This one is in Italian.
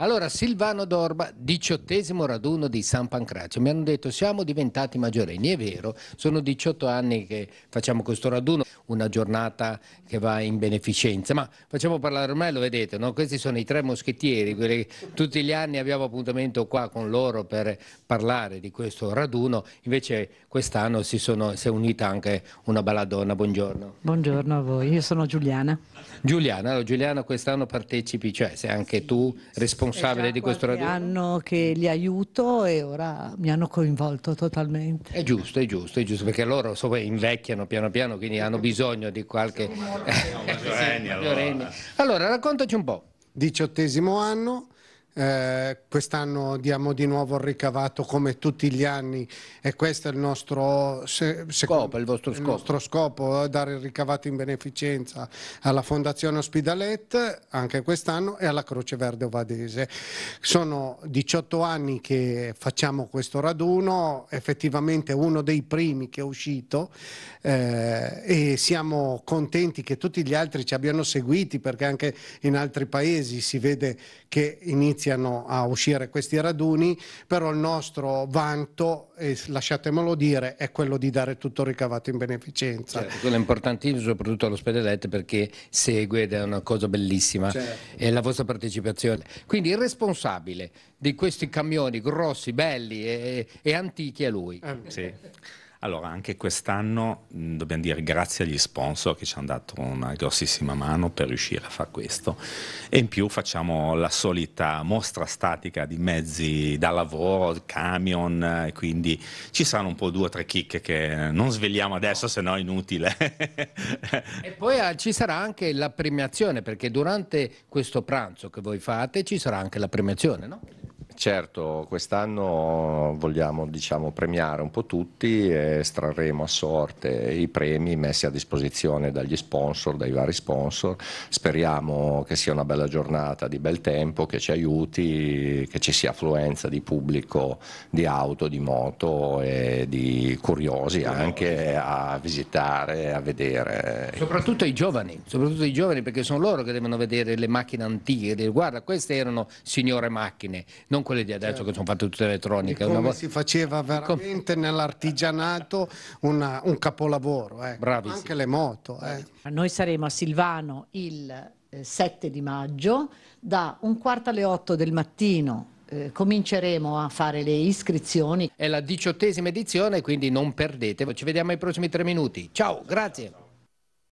Allora, Silvano Dorba, diciottesimo raduno di San Pancrazio. Mi hanno detto siamo diventati maggiorenni, è vero, sono 18 anni che facciamo questo raduno, una giornata che va in beneficenza, ma facciamo parlare ormai, lo vedete, no? questi sono i tre moschettieri, che tutti gli anni abbiamo appuntamento qua con loro per parlare di questo raduno, invece quest'anno si, si è unita anche una balladonna, buongiorno. Buongiorno a voi, io sono Giuliana. Giuliana, allora, Giuliana quest'anno partecipi, cioè sei anche tu responsabile responsabile di questo radio. È anno che li aiuto e ora mi hanno coinvolto totalmente. È giusto, è giusto, è giusto, perché loro so, invecchiano piano piano, quindi hanno bisogno di qualche... Maggiorenni, allora. allora raccontaci un po'. Diciottesimo anno, eh, quest'anno diamo di nuovo il ricavato come tutti gli anni e questo è il nostro, se, se, scopo, il vostro scopo. nostro scopo eh, dare il ricavato in beneficenza alla Fondazione Ospitalet anche quest'anno e alla Croce Verde Ovadese. Sono 18 anni che facciamo questo raduno, effettivamente uno dei primi che è uscito eh, e siamo contenti che tutti gli altri ci abbiano seguiti perché anche in altri paesi si vede che inizia iniziano a uscire questi raduni, però il nostro vanto, e lasciatemelo dire, è quello di dare tutto ricavato in beneficenza. Certo, quello è importantissimo soprattutto all'ospedale perché segue ed è una cosa bellissima certo. la vostra partecipazione. Quindi il responsabile di questi camioni grossi, belli e, e antichi è lui. Eh, sì. Allora, anche quest'anno dobbiamo dire grazie agli sponsor che ci hanno dato una grossissima mano per riuscire a fare questo e in più facciamo la solita mostra statica di mezzi da lavoro, camion, eh, quindi ci saranno un po' due o tre chicche che non svegliamo adesso, se no è inutile. e poi eh, ci sarà anche la premiazione, perché durante questo pranzo che voi fate ci sarà anche la premiazione, no? Certo, quest'anno vogliamo diciamo, premiare un po' tutti e estrarremo a sorte i premi messi a disposizione dagli sponsor, dai vari sponsor. Speriamo che sia una bella giornata di bel tempo, che ci aiuti, che ci sia affluenza di pubblico di auto, di moto e di curiosi anche a visitare, a vedere. Soprattutto i giovani, soprattutto i giovani perché sono loro che devono vedere le macchine antiche, guarda queste erano signore macchine, non quelle di adesso certo. che sono fatte tutte elettroniche. E come una... si faceva veramente com... nell'artigianato una, un capolavoro, eh. anche le moto. Eh. Noi saremo a Silvano il 7 eh, di maggio, da un quarto alle 8 del mattino eh, cominceremo a fare le iscrizioni. È la diciottesima edizione, quindi non perdete. Ci vediamo ai prossimi tre minuti. Ciao, grazie.